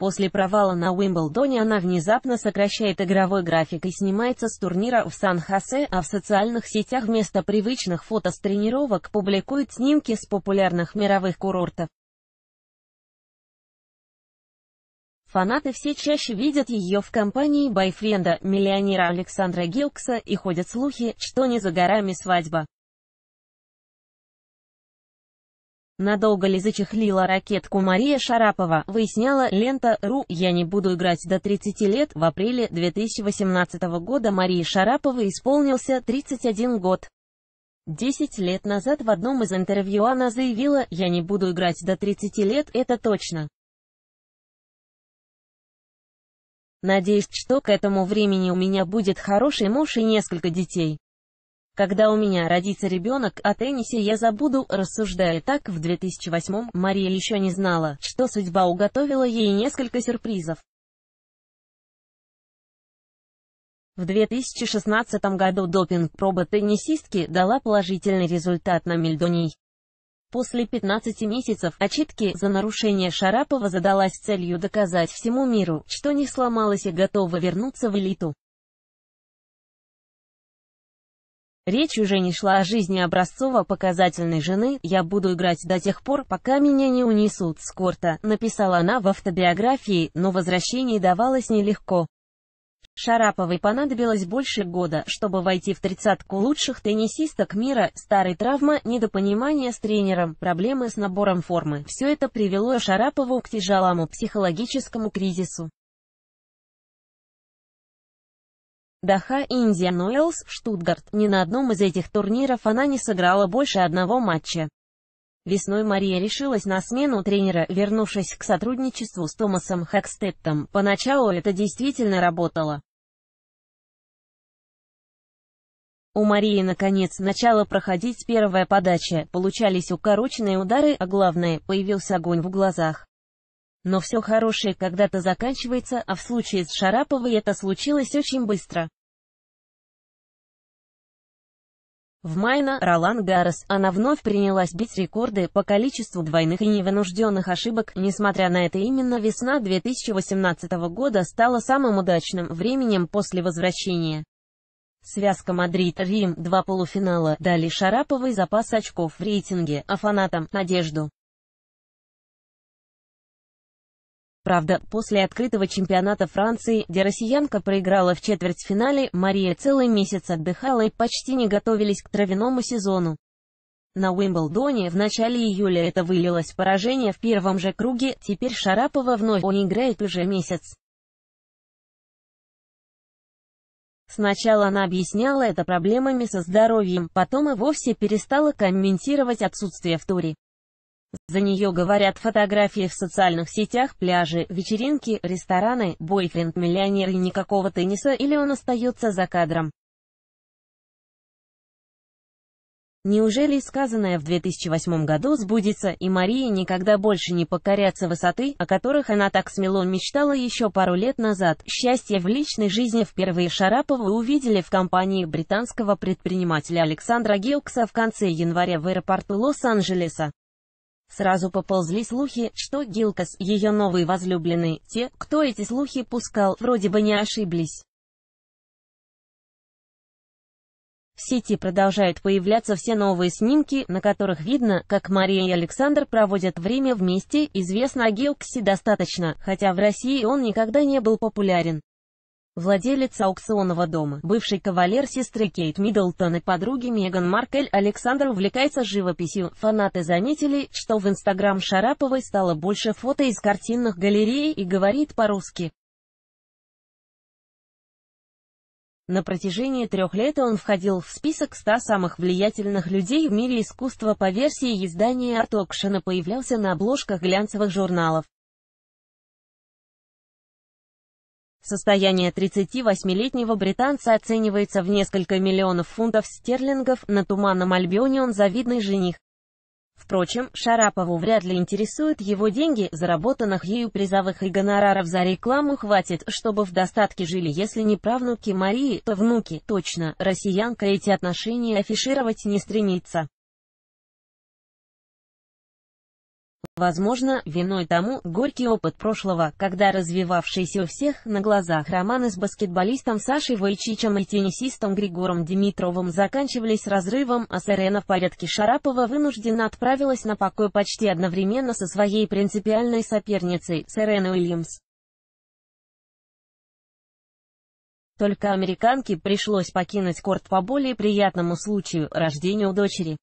После провала на Уимблдоне она внезапно сокращает игровой график и снимается с турнира в Сан-Хосе, а в социальных сетях вместо привычных фото с тренировок публикует снимки с популярных мировых курортов. Фанаты все чаще видят ее в компании байфренда, миллионера Александра Гилкса, и ходят слухи, что не за горами свадьба. Надолго ли зачехлила ракетку Мария Шарапова, выясняла лента.ру «Я не буду играть до 30 лет». В апреле 2018 года Марии Шараповой исполнился 31 год. Десять лет назад в одном из интервью она заявила «Я не буду играть до 30 лет, это точно». Надеюсь, что к этому времени у меня будет хороший муж и несколько детей. Когда у меня родится ребенок, о теннисе я забуду, рассуждая так, в 2008-м Мария еще не знала, что судьба уготовила ей несколько сюрпризов. В 2016 году допинг-проба теннисистки дала положительный результат на Мельдоней. После 15 месяцев очитки за нарушение Шарапова задалась целью доказать всему миру, что не сломалась и готова вернуться в элиту. Речь уже не шла о жизни образцово-показательной жены «Я буду играть до тех пор, пока меня не унесут с корта», написала она в автобиографии, но возвращение давалось нелегко. Шараповой понадобилось больше года, чтобы войти в тридцатку лучших теннисисток мира, старой травма, недопонимание с тренером, проблемы с набором формы. Все это привело Шарапову к тяжелому психологическому кризису. Даха и Индиан Уэллс, Штутгарт. Ни на одном из этих турниров она не сыграла больше одного матча. Весной Мария решилась на смену тренера, вернувшись к сотрудничеству с Томасом Хэкстеттом. Поначалу это действительно работало. У Марии наконец начала проходить первая подача, получались укороченные удары, а главное, появился огонь в глазах. Но все хорошее когда-то заканчивается, а в случае с Шараповой это случилось очень быстро. В Майна, Ролан Гаррес, она вновь принялась бить рекорды по количеству двойных и невынужденных ошибок. Несмотря на это, именно весна 2018 года стала самым удачным временем после возвращения. Связка Мадрид-Рим, два полуфинала, дали Шараповой запас очков в рейтинге, а фанатам – надежду. Правда, после открытого чемпионата Франции, где россиянка проиграла в четвертьфинале, Мария целый месяц отдыхала и почти не готовились к травяному сезону. На Уимблдоне в начале июля это вылилось поражение в первом же круге, теперь Шарапова вновь он играет уже месяц. Сначала она объясняла это проблемами со здоровьем, потом и вовсе перестала комментировать отсутствие в туре. За нее говорят фотографии в социальных сетях, пляжи, вечеринки, рестораны, бойфренд миллионер и никакого тенниса или он остается за кадром. Неужели сказанное в 2008 году сбудется, и Мария никогда больше не покорятся высоты, о которых она так смело мечтала еще пару лет назад? Счастье в личной жизни впервые Шарапова увидели в компании британского предпринимателя Александра Гилкса в конце января в аэропорту Лос-Анджелеса. Сразу поползли слухи, что Гилкас, ее новый возлюбленный, те, кто эти слухи пускал, вроде бы не ошиблись. В сети продолжают появляться все новые снимки, на которых видно, как Мария и Александр проводят время вместе, известно о Гилксе достаточно, хотя в России он никогда не был популярен. Владелец аукционного дома, бывший кавалер сестры Кейт Миддлтон и подруги Меган Маркель Александр увлекается живописью. Фанаты заметили, что в Инстаграм Шараповой стало больше фото из картинных галерей и говорит по-русски. На протяжении трех лет он входил в список 100 самых влиятельных людей в мире искусства по версии издания Art Auction и появлялся на обложках глянцевых журналов. Состояние 38-летнего британца оценивается в несколько миллионов фунтов стерлингов, на Туманном Альбионе он завидный жених. Впрочем, Шарапову вряд ли интересуют его деньги, заработанных ею призовых и гонораров за рекламу хватит, чтобы в достатке жили, если не правнуки Марии, то внуки, точно, россиянка эти отношения афишировать не стремится. Возможно, виной тому горький опыт прошлого, когда развивавшийся у всех на глазах романы с баскетболистом Сашей Войчичем и теннисистом Григором Димитровым заканчивались разрывом, а Сарена в порядке Шарапова вынуждена отправилась на покой почти одновременно со своей принципиальной соперницей Сареной Уильямс. Только американке пришлось покинуть корт по более приятному случаю – рождению дочери.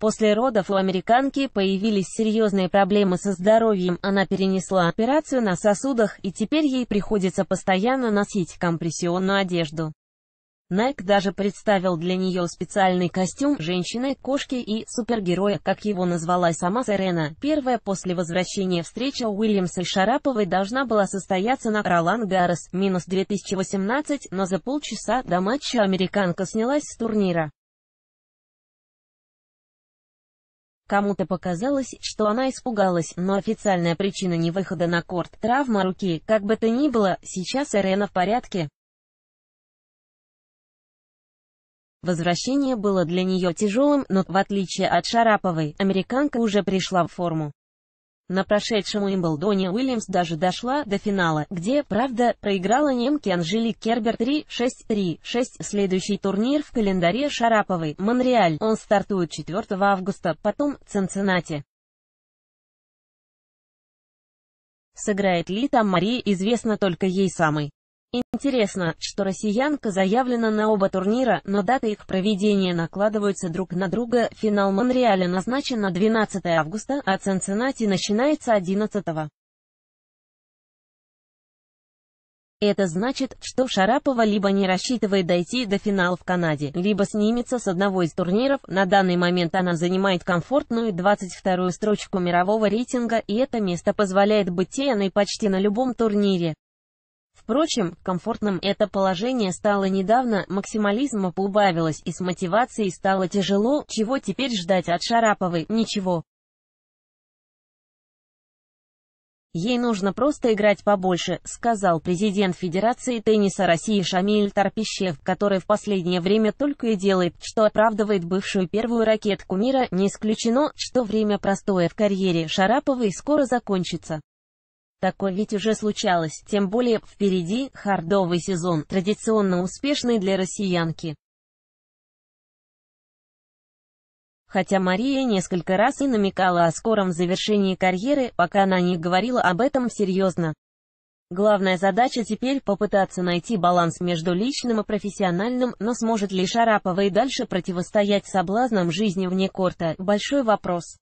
После родов у американки появились серьезные проблемы со здоровьем, она перенесла операцию на сосудах, и теперь ей приходится постоянно носить компрессионную одежду. Найк даже представил для нее специальный костюм женщины-кошки и супергероя, как его назвала сама Сарена. Первая после возвращения встреча Уильямса и Шараповой должна была состояться на Ролан Гаррес, минус 2018, но за полчаса до матча американка снялась с турнира. Кому-то показалось, что она испугалась, но официальная причина невыхода на корт – травма руки, как бы то ни было, сейчас Арена в порядке. Возвращение было для нее тяжелым, но, в отличие от Шараповой, американка уже пришла в форму. На прошедшем Уимблдоне Уильямс даже дошла до финала, где, правда, проиграла немке Анжелик Кербер 3-6-3-6. Следующий турнир в календаре Шараповой, Монреаль, он стартует 4 августа, потом Цинциннати. Сыграет ли там Мария, известно только ей самой. Интересно, что россиянка заявлена на оба турнира, но даты их проведения накладываются друг на друга. Финал Монреаля назначен на 12 августа, а Ценценати начинается 11 Это значит, что Шарапова либо не рассчитывает дойти до финала в Канаде, либо снимется с одного из турниров. На данный момент она занимает комфортную 22-ю строчку мирового рейтинга, и это место позволяет быть теяной почти на любом турнире. Впрочем, комфортным это положение стало недавно, максимализма поубавилось и с мотивацией стало тяжело, чего теперь ждать от Шараповой, ничего. Ей нужно просто играть побольше, сказал президент Федерации тенниса России Шамиль Тарпищев, который в последнее время только и делает, что оправдывает бывшую первую ракетку мира. Не исключено, что время простое в карьере Шараповой скоро закончится. Такое ведь уже случалось, тем более, впереди, хардовый сезон, традиционно успешный для россиянки. Хотя Мария несколько раз и намекала о скором завершении карьеры, пока она не говорила об этом серьезно. Главная задача теперь попытаться найти баланс между личным и профессиональным, но сможет ли Шарапова и дальше противостоять соблазнам жизни вне корта – большой вопрос.